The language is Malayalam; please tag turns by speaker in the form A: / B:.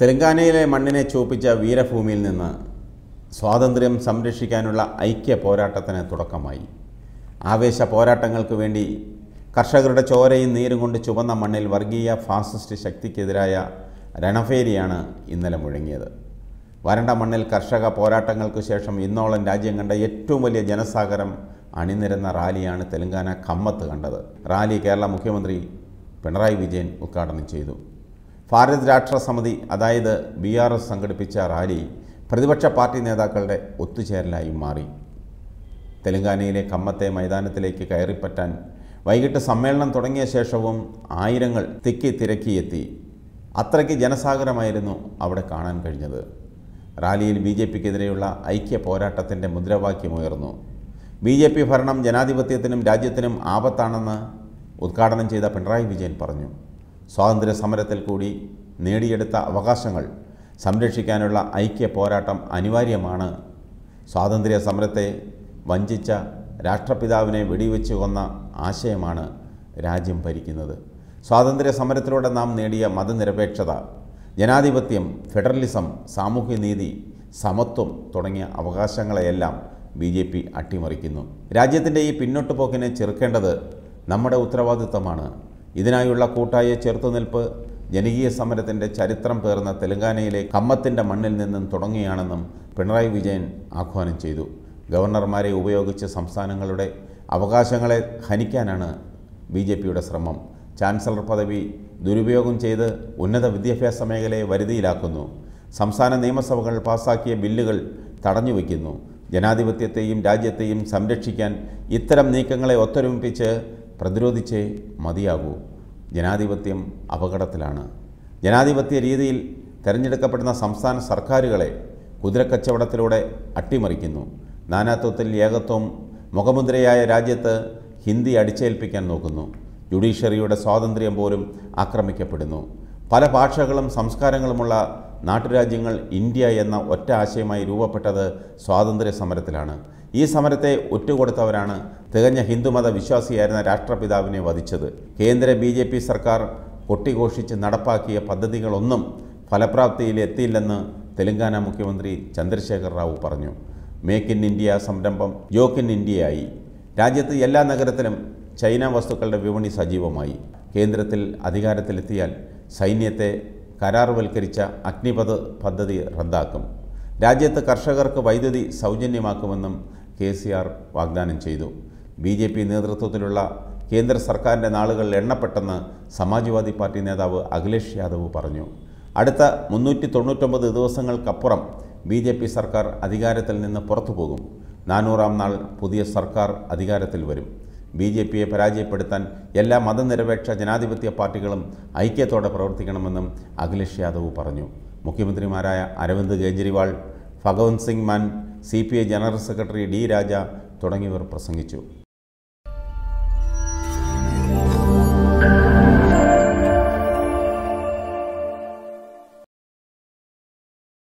A: തെലങ്കാനയിലെ മണ്ണിനെ ചോപ്പിച്ച വീരഭൂമിയിൽ നിന്ന് സ്വാതന്ത്ര്യം സംരക്ഷിക്കാനുള്ള ഐക്യ പോരാട്ടത്തിന് തുടക്കമായി ആവേശ പോരാട്ടങ്ങൾക്ക് വേണ്ടി കർഷകരുടെ ചോരയും നീരും കൊണ്ട് ചുവന്ന മണ്ണിൽ വർഗീയ ഫാസിസ്റ്റ് ശക്തിക്കെതിരായ രണഫേരിയാണ് ഇന്നലെ മുഴങ്ങിയത് വരണ്ട മണ്ണിൽ കർഷക പോരാട്ടങ്ങൾക്ക് ശേഷം ഇന്നോളം രാജ്യം കണ്ട ഏറ്റവും വലിയ ജനസാഗരം അണിനിരന്ന റാലിയാണ് തെലങ്കാന കമ്മത്ത് കണ്ടത് റാലി കേരള മുഖ്യമന്ത്രി പിണറായി വിജയൻ ഉദ്ഘാടനം ചെയ്തു ഭാരത് രാഷ്ട്ര സമിതി അതായത് ബി ആർ എസ് സംഘടിപ്പിച്ച റാലി പ്രതിപക്ഷ പാർട്ടി നേതാക്കളുടെ ഒത്തുചേരലായി മാറി തെലങ്കാനയിലെ കമ്മത്തെ മൈതാനത്തിലേക്ക് കയറിപ്പറ്റാൻ വൈകിട്ട് സമ്മേളനം തുടങ്ങിയ ശേഷവും ആയിരങ്ങൾ തിക്കി തിരക്കിയെത്തി അത്രയ്ക്ക് ജനസാഗരമായിരുന്നു അവിടെ കാണാൻ കഴിഞ്ഞത് റാലിയിൽ ബി ജെ പിക്കെതിരെയുള്ള ഐക്യ പോരാട്ടത്തിൻ്റെ മുദ്രാവാക്യമുയർന്നു ബി ജെ പി ഭരണം ജനാധിപത്യത്തിനും രാജ്യത്തിനും ആപത്താണെന്ന് ഉദ്ഘാടനം ചെയ്ത പിണറായി വിജയൻ പറഞ്ഞു സ്വാതന്ത്ര്യ സമരത്തിൽ കൂടി നേടിയെടുത്ത അവകാശങ്ങൾ സംരക്ഷിക്കാനുള്ള ഐക്യ പോരാട്ടം അനിവാര്യമാണ് സ്വാതന്ത്ര്യ സമരത്തെ വഞ്ചിച്ച രാഷ്ട്രപിതാവിനെ വെടിവെച്ച് കൊന്ന ആശയമാണ് രാജ്യം ഭരിക്കുന്നത് സ്വാതന്ത്ര്യ സമരത്തിലൂടെ നാം നേടിയ മതനിരപേക്ഷത ജനാധിപത്യം ഫെഡറലിസം സാമൂഹ്യനീതി സമത്വം തുടങ്ങിയ അവകാശങ്ങളെയെല്ലാം ബി ജെ പി അട്ടിമറിക്കുന്നു രാജ്യത്തിൻ്റെ ഈ പിന്നോട്ടുപോക്കിനെ ചെറുക്കേണ്ടത് നമ്മുടെ ഉത്തരവാദിത്തമാണ് ഇതിനായുള്ള കൂട്ടായ ചെറുത്തുനിൽപ്പ് ജനകീയ സമരത്തിൻ്റെ ചരിത്രം പേർന്ന തെലങ്കാനയിലെ കമ്മത്തിൻ്റെ മണ്ണിൽ നിന്നും തുടങ്ങിയാണെന്നും പിണറായി വിജയൻ ആഹ്വാനം ചെയ്തു ഗവർണർമാരെ ഉപയോഗിച്ച് സംസ്ഥാനങ്ങളുടെ അവകാശങ്ങളെ ഹനിക്കാനാണ് ബി ജെ പിയുടെ ശ്രമം ചാൻസലർ പദവി ദുരുപയോഗം ചെയ്ത് ഉന്നത വിദ്യാഭ്യാസ മേഖലയെ വരുതിയിലാക്കുന്നു സംസ്ഥാന നിയമസഭകൾ പാസാക്കിയ ബില്ലുകൾ തടഞ്ഞു വയ്ക്കുന്നു ജനാധിപത്യത്തെയും രാജ്യത്തെയും സംരക്ഷിക്കാൻ ഇത്തരം നീക്കങ്ങളെ ഒത്തൊരുമിപ്പിച്ച് പ്രതിരോധിച്ചേ മതിയാകൂ ജനാധിപത്യം അപകടത്തിലാണ് ജനാധിപത്യ രീതിയിൽ തിരഞ്ഞെടുക്കപ്പെടുന്ന സംസ്ഥാന സർക്കാരുകളെ കുതിരക്കച്ചവടത്തിലൂടെ അട്ടിമറിക്കുന്നു നാനാത്വത്തിൽ ഏകത്വം മുഖമുദ്രയായ രാജ്യത്ത് ഹിന്ദി അടിച്ചേൽപ്പിക്കാൻ നോക്കുന്നു ജുഡീഷ്യറിയുടെ സ്വാതന്ത്ര്യം പോലും ആക്രമിക്കപ്പെടുന്നു പല ഭാഷകളും സംസ്കാരങ്ങളുമുള്ള നാട്ടുരാജ്യങ്ങൾ ഇന്ത്യ എന്ന ഒറ്റ ആശയമായി രൂപപ്പെട്ടത് സ്വാതന്ത്ര്യ സമരത്തിലാണ് ഈ സമരത്തെ ഒറ്റുകൊടുത്തവരാണ് തികഞ്ഞ ഹിന്ദുമത വിശ്വാസിയായിരുന്ന രാഷ്ട്രപിതാവിനെ വധിച്ചത് കേന്ദ്ര ബി ജെ പി സർക്കാർ കൊട്ടിഘോഷിച്ച് നടപ്പാക്കിയ പദ്ധതികളൊന്നും ഫലപ്രാപ്തിയിൽ എത്തിയില്ലെന്ന് തെലങ്കാന മുഖ്യമന്ത്രി ചന്ദ്രശേഖർ റാവു പറഞ്ഞു മേക്ക് ഇൻ ഇന്ത്യ സംരംഭം ജോക്ക് ഇൻ ഇന്ത്യയായി രാജ്യത്ത് എല്ലാ നഗരത്തിലും ചൈന വസ്തുക്കളുടെ വിപണി സജീവമായി കേന്ദ്രത്തിൽ അധികാരത്തിലെത്തിയാൽ സൈന്യത്തെ കരാറുവൽക്കരിച്ച അഗ്നിപഥ് പദ്ധതി റദ്ദാക്കും രാജ്യത്ത് കർഷകർക്ക് വൈദ്യുതി സൗജന്യമാക്കുമെന്നും കെ സി ആർ വാഗ്ദാനം ചെയ്തു ബി ജെ പി നേതൃത്വത്തിലുള്ള കേന്ദ്ര സർക്കാരിൻ്റെ നാളുകൾ എണ്ണപ്പെട്ടെന്ന് സമാജ്വാദി പാർട്ടി നേതാവ് അഖിലേഷ് യാദവ് പറഞ്ഞു അടുത്ത മുന്നൂറ്റി തൊണ്ണൂറ്റൊമ്പത് ദിവസങ്ങൾക്കപ്പുറം ബി ജെ പി സർക്കാർ അധികാരത്തിൽ നിന്ന് പുറത്തു പോകും നാനൂറാം നാൾ പുതിയ സർക്കാർ അധികാരത്തിൽ വരും ബി ജെ പിയെ പരാജയപ്പെടുത്താൻ എല്ലാ മതനിരപേക്ഷ ജനാധിപത്യ പാർട്ടികളും ഐക്യത്തോടെ പ്രവർത്തിക്കണമെന്നും അഖിലേഷ് യാദവ് പറഞ്ഞു മുഖ്യമന്ത്രിമാരായ Arvind Kejriwal Bhagwant Singh Mann C P I general secretary D Raja തുടങ്ങിയവർ പ്രസംഗിച്ചു